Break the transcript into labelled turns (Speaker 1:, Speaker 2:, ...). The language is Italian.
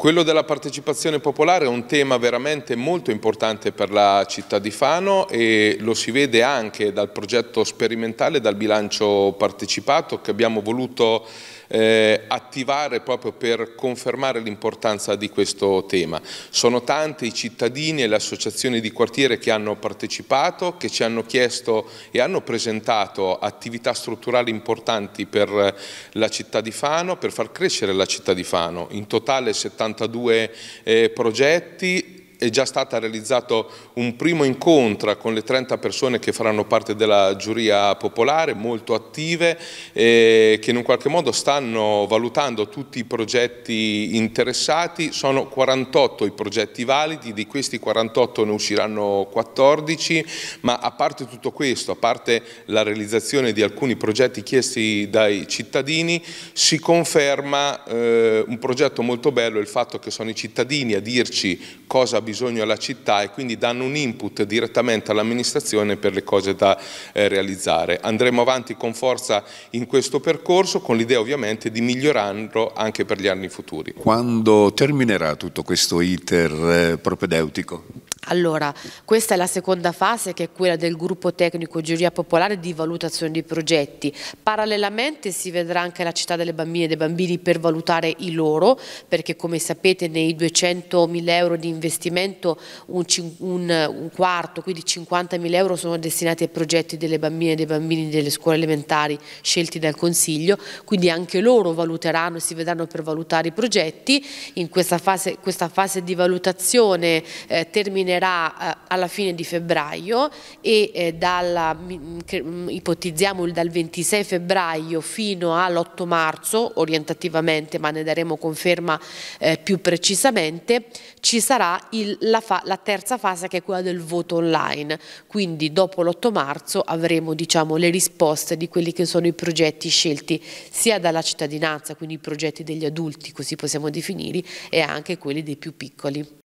Speaker 1: Quello della partecipazione popolare è un tema veramente molto importante per la città di Fano e lo si vede anche dal progetto sperimentale, dal bilancio partecipato che abbiamo voluto eh, attivare proprio per confermare l'importanza di questo tema. Sono tanti i cittadini e le associazioni di quartiere che hanno partecipato, che ci hanno chiesto e hanno presentato attività strutturali importanti per la città di Fano, per far crescere la città di Fano. In totale 70 72 eh, progetti è già stato realizzato un primo incontro con le 30 persone che faranno parte della giuria popolare, molto attive, eh, che in un qualche modo stanno valutando tutti i progetti interessati, sono 48 i progetti validi, di questi 48 ne usciranno 14, ma a parte tutto questo, a parte la realizzazione di alcuni progetti chiesti dai cittadini, si conferma eh, un progetto molto bello il fatto che sono i cittadini a dirci cosa abbiamo bisogno alla città e quindi danno un input direttamente all'amministrazione per le cose da eh, realizzare. Andremo avanti con forza in questo percorso con l'idea ovviamente di migliorarlo anche per gli anni futuri. Quando terminerà tutto questo iter eh, propedeutico?
Speaker 2: Allora, questa è la seconda fase che è quella del gruppo tecnico giuria popolare di valutazione dei progetti. Parallelamente si vedrà anche la città delle bambine e dei bambini per valutare i loro, perché come sapete nei 200.000 euro di investimento un, un, un quarto, quindi 50.000 euro sono destinati ai progetti delle bambine e dei bambini delle scuole elementari scelti dal Consiglio, quindi anche loro valuteranno e si vedranno per valutare i progetti. In questa fase, questa fase di valutazione eh, terminerà terminerà eh, alla fine di febbraio e eh, dalla, mm, mm, ipotizziamo dal 26 febbraio fino all'8 marzo orientativamente ma ne daremo conferma eh, più precisamente ci sarà il, la, fa, la, terza fase che è quella del voto online quindi dopo l'8 marzo avremo diciamo, le risposte di quelli che sono i progetti scelti sia dalla cittadinanza quindi i progetti degli adulti così possiamo definirli e anche quelli dei più piccoli.